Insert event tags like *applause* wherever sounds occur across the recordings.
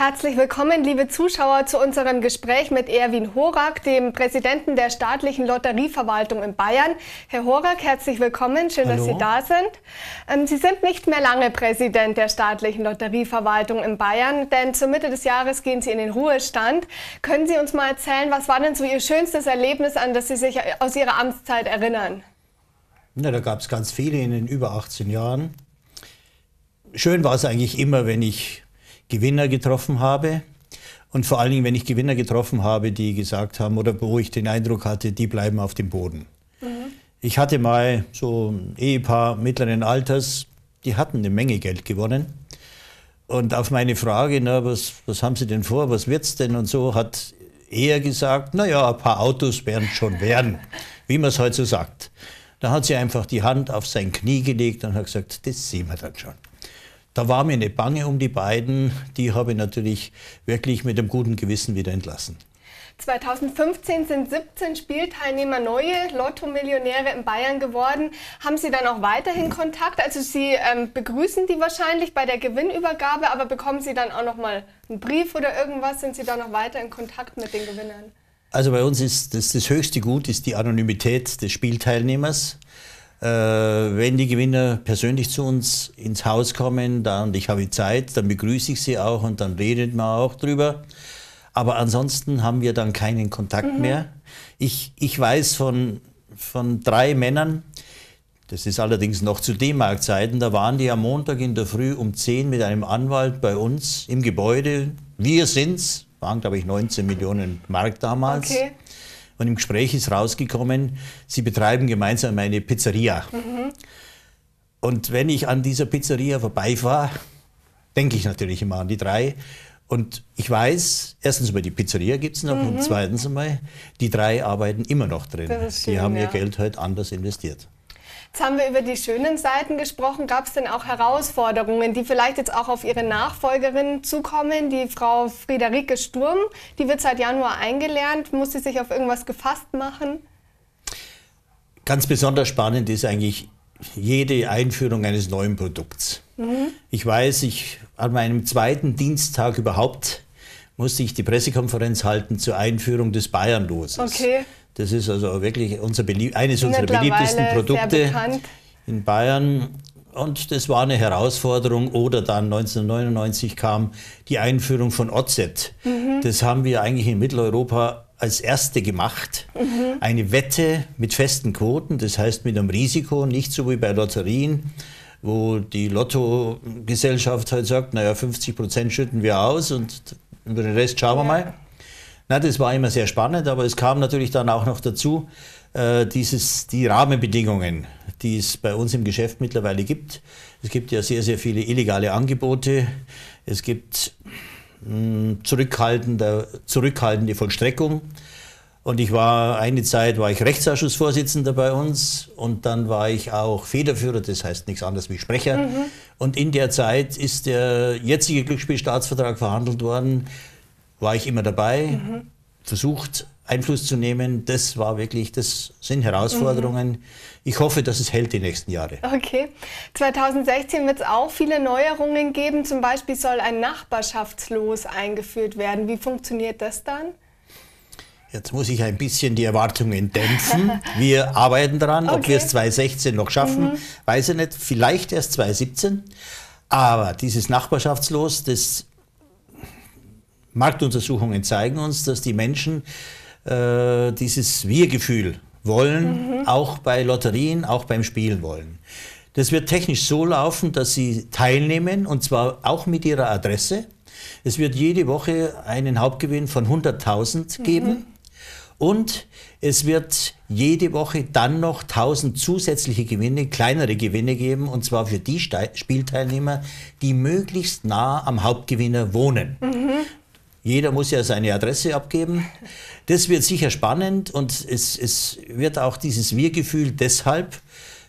Herzlich willkommen, liebe Zuschauer, zu unserem Gespräch mit Erwin Horak, dem Präsidenten der staatlichen Lotterieverwaltung in Bayern. Herr Horak, herzlich willkommen, schön, Hallo. dass Sie da sind. Ähm, Sie sind nicht mehr lange Präsident der staatlichen Lotterieverwaltung in Bayern, denn zur Mitte des Jahres gehen Sie in den Ruhestand. Können Sie uns mal erzählen, was war denn so Ihr schönstes Erlebnis, an das Sie sich aus Ihrer Amtszeit erinnern? Na, da gab es ganz viele in den über 18 Jahren. Schön war es eigentlich immer, wenn ich Gewinner getroffen habe. Und vor allen Dingen, wenn ich Gewinner getroffen habe, die gesagt haben oder wo ich den Eindruck hatte, die bleiben auf dem Boden. Mhm. Ich hatte mal so ein Ehepaar mittleren Alters, die hatten eine Menge Geld gewonnen. Und auf meine Frage, na, was, was haben Sie denn vor, was wird es denn und so, hat er gesagt, naja, ein paar Autos werden schon werden, *laughs* wie man es heute halt so sagt. Da hat sie einfach die Hand auf sein Knie gelegt und hat gesagt, das sehen wir dann schon. Da war mir eine bange um die beiden. Die habe ich natürlich wirklich mit einem guten Gewissen wieder entlassen. 2015 sind 17 Spielteilnehmer neue Lotto-Millionäre in Bayern geworden. Haben Sie dann auch weiterhin Kontakt? Also Sie ähm, begrüßen die wahrscheinlich bei der Gewinnübergabe, aber bekommen Sie dann auch noch mal einen Brief oder irgendwas? Sind Sie da noch weiter in Kontakt mit den Gewinnern? Also bei uns ist das, das höchste Gut ist die Anonymität des Spielteilnehmers. Äh, wenn die Gewinner persönlich zu uns ins Haus kommen, dann ich habe Zeit, dann begrüße ich sie auch und dann redet man auch drüber. Aber ansonsten haben wir dann keinen Kontakt mhm. mehr. Ich, ich weiß von, von drei Männern, das ist allerdings noch zu D-Mark-Zeiten, da waren die am Montag in der Früh um 10 mit einem Anwalt bei uns im Gebäude. Wir sind's, waren glaube ich 19 Millionen Mark damals. Okay. Und im Gespräch ist rausgekommen, sie betreiben gemeinsam eine Pizzeria. Mhm. Und wenn ich an dieser Pizzeria vorbeifahre, denke ich natürlich immer an die drei. Und ich weiß, erstens mal die Pizzeria gibt es noch mhm. und zweitens mal, die drei arbeiten immer noch drin. Sie haben ja. ihr Geld heute halt anders investiert. Jetzt haben wir über die schönen Seiten gesprochen. Gab es denn auch Herausforderungen, die vielleicht jetzt auch auf Ihre Nachfolgerin zukommen? Die Frau Friederike Sturm, die wird seit Januar eingelernt. Muss sie sich auf irgendwas gefasst machen? Ganz besonders spannend ist eigentlich jede Einführung eines neuen Produkts. Mhm. Ich weiß, ich an meinem zweiten Dienstag überhaupt musste ich die Pressekonferenz halten zur Einführung des Bayernloses. Okay. Das ist also wirklich unser eines unserer beliebtesten Produkte in Bayern. Und das war eine Herausforderung. Oder dann 1999 kam die Einführung von OZ. Mhm. Das haben wir eigentlich in Mitteleuropa als erste gemacht. Mhm. Eine Wette mit festen Quoten, das heißt mit einem Risiko, nicht so wie bei Lotterien, wo die Lottogesellschaft halt sagt, naja, 50 Prozent schütten wir aus und über den Rest schauen wir mal. Na, das war immer sehr spannend, aber es kam natürlich dann auch noch dazu, äh, dieses, die Rahmenbedingungen, die es bei uns im Geschäft mittlerweile gibt. Es gibt ja sehr, sehr viele illegale Angebote. Es gibt mh, hm, zurückhaltende, zurückhaltende Vollstreckung. Und ich war eine Zeit, war ich Rechtsausschussvorsitzender bei uns und dann war ich auch Federführer, das heißt nichts anderes wie Sprecher. Mhm. Und in der Zeit ist der jetzige Glücksspielstaatsvertrag verhandelt worden, war ich immer dabei, mhm. versucht Einfluss zu nehmen. Das war wirklich, das sind Herausforderungen. Mhm. Ich hoffe, dass es hält die nächsten Jahre. Okay. 2016 wird es auch viele Neuerungen geben. Zum Beispiel soll ein Nachbarschaftslos eingeführt werden. Wie funktioniert das dann? Jetzt muss ich ein bisschen die Erwartungen dämpfen. *laughs* Wir arbeiten daran. Okay. Ob wir es 2016 noch schaffen, mhm. weiß ich nicht. Vielleicht erst 2017. Aber dieses Nachbarschaftslos, das Marktuntersuchungen zeigen uns, dass die Menschen äh, dieses Wir-Gefühl wollen, mhm. auch bei Lotterien, auch beim Spielen wollen. Das wird technisch so laufen, dass sie teilnehmen und zwar auch mit ihrer Adresse. Es wird jede Woche einen Hauptgewinn von 100.000 geben. Mhm. Und es wird jede Woche dann noch 1000 zusätzliche Gewinne, kleinere Gewinne geben, und zwar für die Ste Spielteilnehmer, die möglichst nah am Hauptgewinner wohnen. Mhm. Jeder muss ja seine Adresse abgeben. Das wird sicher spannend und es, es wird auch dieses Wir-Gefühl deshalb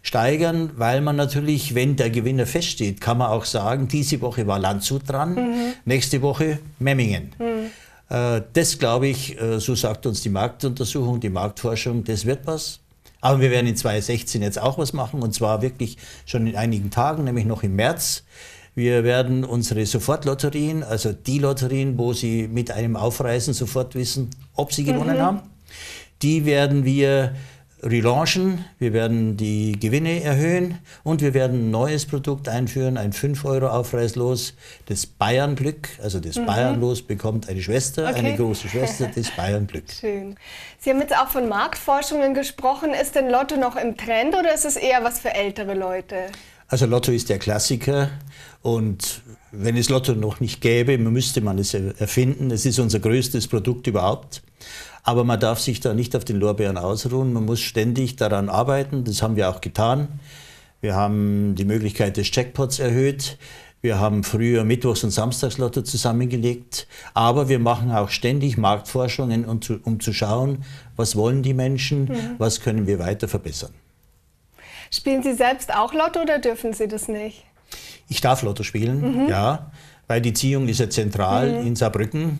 steigern, weil man natürlich, wenn der Gewinner feststeht, kann man auch sagen, diese Woche war Landshut dran, mhm. nächste Woche Memmingen. Mhm. Äh, das glaube ich, äh, so sagt uns die Marktuntersuchung, die Marktforschung, das wird was. Aber wir werden in 2016 jetzt auch was machen und zwar wirklich schon in einigen Tagen, nämlich noch im März. Wir werden unsere Sofortlotterien, also die Lotterien, wo Sie mit einem Aufreißen sofort wissen, ob Sie gewonnen mhm. haben, die werden wir relaunchen, wir werden die Gewinne erhöhen und wir werden ein neues Produkt einführen, ein 5-Euro-Aufreißlos, das Bayernglück. Also das mhm. Bayernlos bekommt eine Schwester, okay. eine große Schwester des Bayernglück. *laughs* Schön. Sie haben jetzt auch von Marktforschungen gesprochen. Ist denn Lotto noch im Trend oder ist es eher was für ältere Leute? Also Lotto ist der Klassiker und wenn es Lotto noch nicht gäbe, müsste man es erfinden. Es ist unser größtes Produkt überhaupt. Aber man darf sich da nicht auf den Lorbeeren ausruhen. Man muss ständig daran arbeiten. Das haben wir auch getan. Wir haben die Möglichkeit des Jackpots erhöht. Wir haben früher Mittwochs- und Samstagslotto zusammengelegt, aber wir machen auch ständig Marktforschungen, um zu, um zu schauen, was wollen die Menschen, ja. Mhm. was können wir weiter verbessern. Spielen Sie selbst auch Lotto oder dürfen Sie das nicht? Ich darf Lotto spielen, mhm. ja, weil die Ziehung ist ja zentral mhm. in Saarbrücken.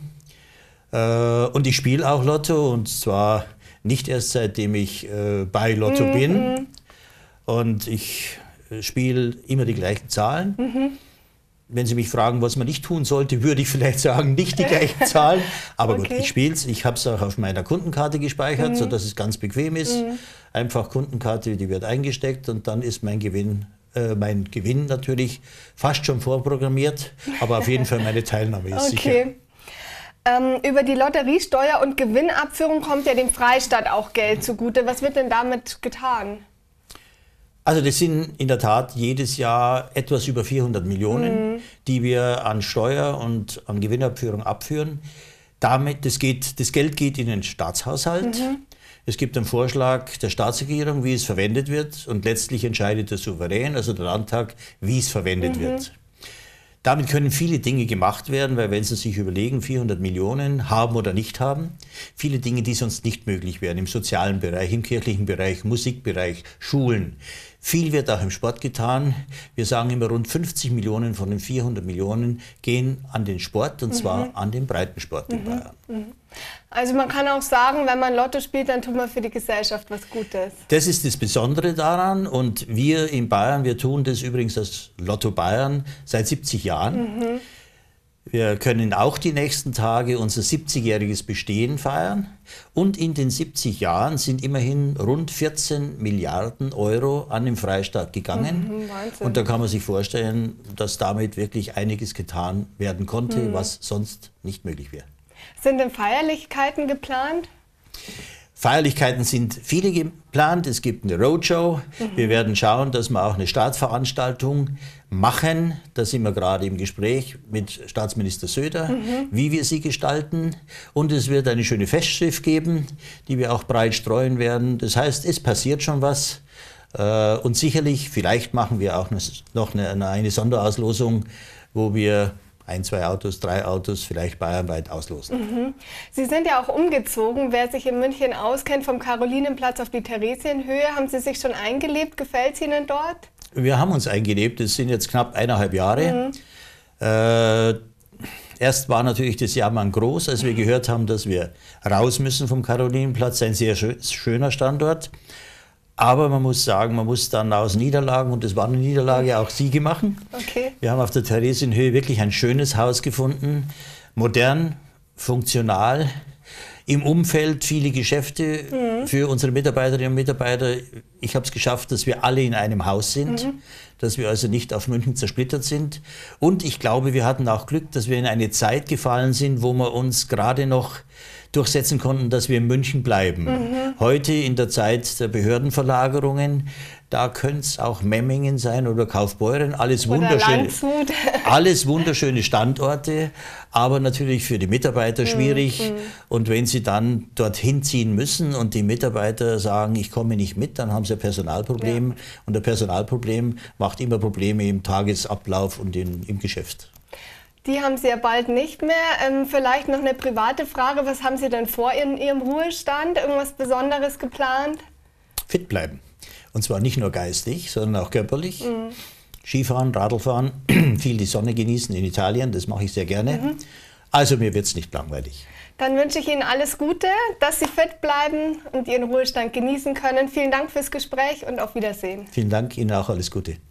Äh, und ich spiele auch Lotto und zwar nicht erst seitdem ich äh, bei Lotto mhm. bin. Und ich äh, spiele immer die gleichen Zahlen. Mhm. Wenn Sie mich fragen, was man nicht tun sollte, würde ich vielleicht sagen, nicht die gleichen *laughs* Zahlen. Aber okay. gut, ich spiele es. Ich habe es auch auf meiner Kundenkarte gespeichert, mhm. sodass es ganz bequem ist. Mhm. Einfach Kundenkarte, die wird eingesteckt und dann ist mein Gewinn mein Gewinn natürlich fast schon vorprogrammiert, aber auf jeden Fall meine Teilnahme ist *laughs* okay. sicher. Ähm, über die Lotteriesteuer und Gewinnabführung kommt ja dem Freistaat auch Geld zugute. Was wird denn damit getan? Also das sind in der Tat jedes Jahr etwas über 400 Millionen, mhm. die wir an Steuer und an Gewinnabführung abführen. Damit, das, geht, das Geld geht in den Staatshaushalt. Mhm. Es gibt einen Vorschlag der Staatsregierung, wie es verwendet wird und letztlich entscheidet der Souverän, also der Landtag, wie es verwendet mhm. wird. Damit können viele Dinge gemacht werden, weil wenn Sie sich überlegen, 400 Millionen haben oder nicht haben, viele Dinge, die sonst nicht möglich wären, im sozialen Bereich, im kirchlichen Bereich, Musikbereich, Schulen, viel wird auch im Sport getan. Wir sagen immer, rund 50 Millionen von den 400 Millionen gehen an den Sport und mhm. zwar an den Breitensport in mhm. Bayern. Mhm. Also man kann auch sagen, wenn man Lotto spielt, dann tut man für die Gesellschaft was Gutes. Das ist das Besondere daran und wir in Bayern, wir tun das übrigens als Lotto Bayern seit 70 Jahren. Mhm. Wir können auch die nächsten Tage unser 70-jähriges Bestehen feiern. Und in den 70 Jahren sind immerhin rund 14 Milliarden Euro an den Freistaat gegangen. Mhm, und da kann man sich vorstellen, dass damit wirklich einiges getan werden konnte, mhm. was sonst nicht möglich wäre. Sind denn Feierlichkeiten geplant? Feierlichkeiten sind viele geplant. Es gibt eine Roadshow. Mhm. Wir werden schauen, dass wir auch eine Staatsveranstaltung machen. Da sind wir gerade im Gespräch mit Staatsminister Söder, mhm. wie wir sie gestalten. Und es wird eine schöne Festschrift geben, die wir auch breit streuen werden. Das heißt, es passiert schon was. Äh, und sicherlich, vielleicht machen wir auch noch eine, eine Sonderauslosung, wo wir ein, zwei Autos, drei Autos vielleicht bayernweit auslosen. Mhm. Sie sind ja auch umgezogen. Wer sich in München auskennt, vom Karolinenplatz auf die Theresienhöhe, haben Sie sich schon eingelebt? Gefällt es Ihnen dort? Wir haben uns eingelebt. Es sind jetzt knapp eineinhalb Jahre. Mhm. Äh, erst war natürlich das Jammern groß, als wir gehört haben, dass wir raus müssen vom Karolinenplatz, ein sehr schöner Standort. Aber man muss sagen, man muss dann aus Niederlagen, und das war eine Niederlage, auch Siege machen. Okay. Wir haben auf der Theresienhöhe wirklich ein schönes Haus gefunden, modern, funktional, im Umfeld viele Geschäfte mhm. für unsere Mitarbeiterinnen und Mitarbeiter. Ich habe es geschafft, dass wir alle in einem Haus sind, mhm. dass wir also nicht auf München zersplittert sind. Und ich glaube, wir hatten auch Glück, dass wir in eine Zeit gefallen sind, wo wir uns gerade noch durchsetzen konnten, dass wir in München bleiben. Mhm. Heute in der Zeit der Behördenverlagerungen, da könnte es auch Memmingen sein oder Kaufbeuren, alles wunderschöne, Landshut. *laughs* alles wunderschöne Standorte, aber natürlich für die Mitarbeiter schwierig. Mhm. Und wenn sie dann dorthin ziehen müssen und die Mitarbeiter sagen, ich komme nicht mit, dann haben sie ein Personalproblem ja. und ein Personalproblem macht immer Probleme im Tagesablauf und in, im Geschäft. Die haben Sie ja bald nicht mehr. Ähm, vielleicht noch eine private Frage. Was haben Sie denn vor in Ihrem Ruhestand? Irgendwas Besonderes geplant? Fit bleiben. Und zwar nicht nur geistig, sondern auch körperlich. Mhm. Skifahren, Radlfahren, *clears throat* viel die Sonne genießen in Italien, das mache ich sehr gerne. Mhm. Also mir wird es nicht langweilig. Dann wünsche ich Ihnen alles Gute, dass Sie fit bleiben und Ihren Ruhestand genießen können. Vielen Dank fürs Gespräch und auf Wiedersehen. Vielen Dank, Ihnen auch alles Gute.